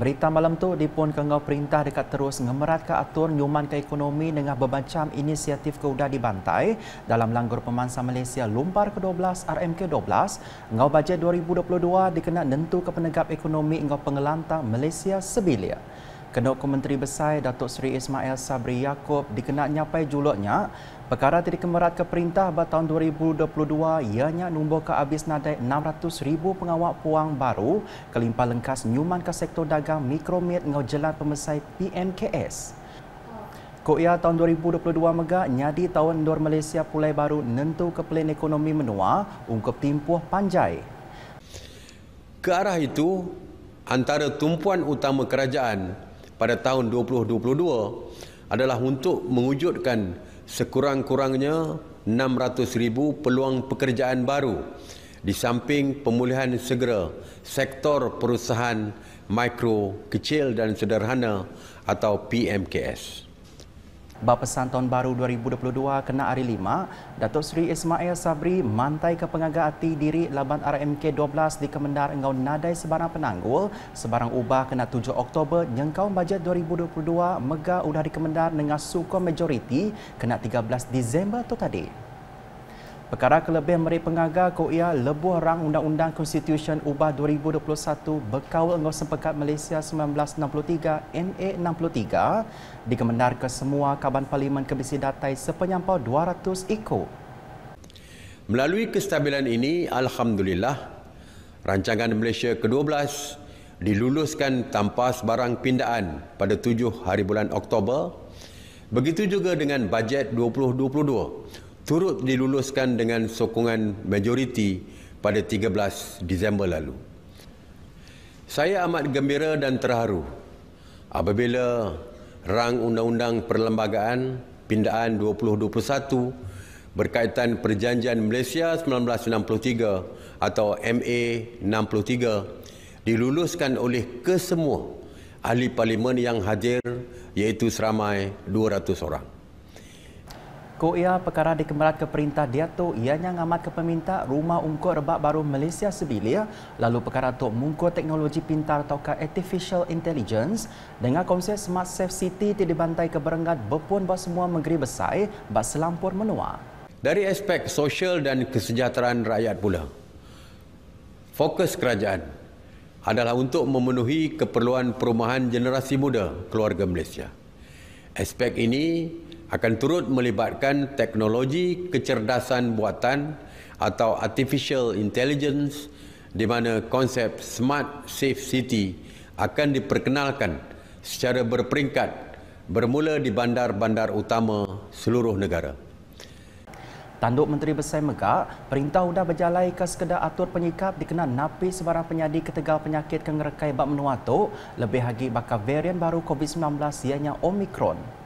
Berita malam tu dipun kengau perintah dekat terus ngemerat ke atur nyuman ke ekonomi dengan bermacam inisiatif keuda udah dibantai dalam langgur pemansa Malaysia lumpar ke-12 RMK-12 ngau bajet 2022 dikena nentu ke penegap ekonomi ngau pengelantang Malaysia sebilia. Kedokum Menteri Besar Datuk Seri Ismail Sabri Yaakob dikenal nyapai julutnya perkara tidak kemerat ke perintah pada tahun 2022 ianya nombor ke habis nadai 600,000 pengawak puang baru kelimpah lengkas nyuman ke sektor dagang mikromit ngau jelan pemesai PMKS. Kok ya tahun 2022 mega nyadi tahun dor Malaysia pulai baru nentu ke pelin ekonomi menua ungkap timpuh panjai. Ke arah itu antara tumpuan utama kerajaan pada tahun 2022 adalah untuk mewujudkan sekurang-kurangnya 600,000 peluang pekerjaan baru di samping pemulihan segera sektor perusahaan mikro, kecil dan sederhana atau PMKS. Bapesan Tahun Baru 2022 kena hari lima, Datuk Seri Ismail Sabri mantai ke pengagak hati diri Laban RMK 12 di Kemendar Engau Nadai Sebarang Penanggul. Sebarang ubah kena 7 Oktober, Nyengkau Bajet 2022 megah udah di Kemendar dengan suku majoriti kena 13 Disember tu tadi. Perkara kelebih meri pengagal ko ia lebuh rang undang-undang konstitusi ubah 2021 bekaul engkau sempekat Malaysia 1963 ne 63 dikemenar ke semua kaban parlimen kebisi datai sepenyampau 200 iko. Melalui kestabilan ini, Alhamdulillah, rancangan Malaysia ke-12 diluluskan tanpa sebarang pindaan pada 7 hari bulan Oktober. Begitu juga dengan bajet 2022 turut diluluskan dengan sokongan majoriti pada 13 Disember lalu. Saya amat gembira dan terharu apabila rang undang-undang perlembagaan pindaan 2021 berkaitan perjanjian Malaysia 1963 atau MA 63 diluluskan oleh kesemua ahli parlimen yang hadir iaitu seramai 200 orang. Ko ia perkara dikembalat ke perintah dia tu ianya ngamat ke peminta rumah ungkut rebak baru Malaysia sebilia lalu perkara tu mungko teknologi pintar atau ke artificial intelligence dengan konsep smart safe city ti dibantai ke berenggat bepun ba semua negeri besai eh, ba selampur menua. Dari aspek sosial dan kesejahteraan rakyat pula. Fokus kerajaan adalah untuk memenuhi keperluan perumahan generasi muda keluarga Malaysia. Aspek ini akan turut melibatkan teknologi kecerdasan buatan atau artificial intelligence di mana konsep smart safe city akan diperkenalkan secara berperingkat bermula di bandar-bandar utama seluruh negara. Tanduk Menteri Besar Megak, Perintah Undang berjalan ke sekedar atur penyikap dikenal napi sebarang penyadi ketegal penyakit kengerekai bak menua lebih lagi bakal varian baru COVID-19 ianya Omicron.